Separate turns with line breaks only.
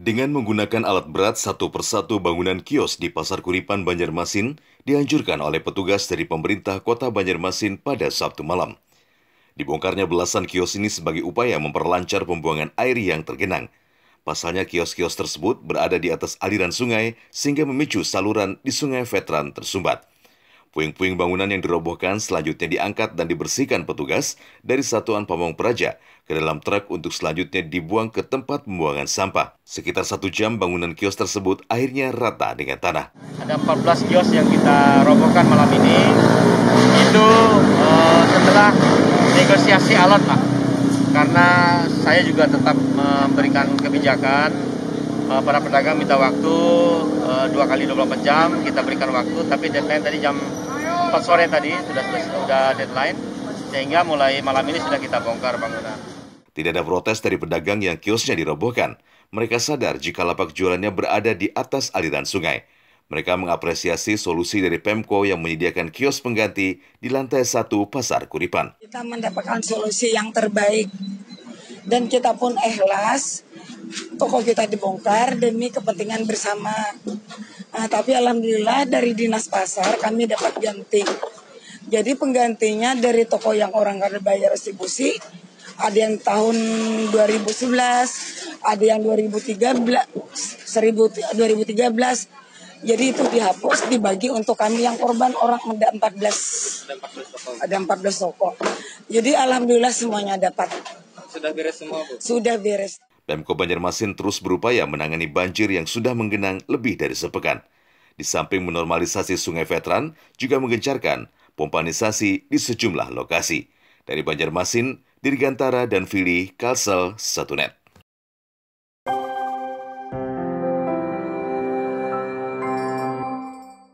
Dengan menggunakan alat berat satu persatu bangunan kios di Pasar Kuripan Banjarmasin dianjurkan oleh petugas dari pemerintah kota Banjarmasin pada Sabtu malam. Dibongkarnya belasan kios ini sebagai upaya memperlancar pembuangan air yang tergenang. Pasalnya kios-kios tersebut berada di atas aliran sungai sehingga memicu saluran di Sungai Veteran tersumbat. Puing-puing bangunan yang dirobohkan selanjutnya diangkat dan dibersihkan petugas dari Satuan Pamong Praja ke dalam truk untuk selanjutnya dibuang ke tempat pembuangan sampah. Sekitar satu jam bangunan kios tersebut akhirnya rata dengan tanah.
Ada 14 kios yang kita robohkan malam ini. Itu e, setelah negosiasi alat Pak. Karena saya juga tetap memberikan kebijakan eh, para pedagang minta waktu eh, dua kali 24 jam kita berikan waktu tapi deadline tadi jam 4 sore tadi sudah sudah deadline sehingga mulai malam ini sudah kita bongkar bangunan.
Tidak ada protes dari pedagang yang kiosnya dirobohkan. Mereka sadar jika lapak jualannya berada di atas aliran sungai. Mereka mengapresiasi solusi dari Pemko yang menyediakan kios pengganti di lantai satu Pasar Kuripan.
Kita mendapatkan solusi yang terbaik dan kita pun ikhlas toko kita dibongkar demi kepentingan bersama Nah, tapi alhamdulillah dari dinas pasar kami dapat ganti. Jadi penggantinya dari toko yang orang kada bayar restribusi, ada yang tahun 2011, ada yang 2013, 1000, 2013, jadi itu dihapus, dibagi untuk kami yang korban orang ada 14. Ada 14 toko. Jadi alhamdulillah semuanya dapat.
Sudah beres semua, Bu? Sudah
beres.
Pemko Banjarmasin terus berupaya menangani banjir yang sudah menggenang lebih dari sepekan. Di samping menormalisasi sungai veteran, juga menggencarkan pompanisasi di sejumlah lokasi. Dari Banjarmasin, Dirgantara, dan Fili, Kalsel, Satunet.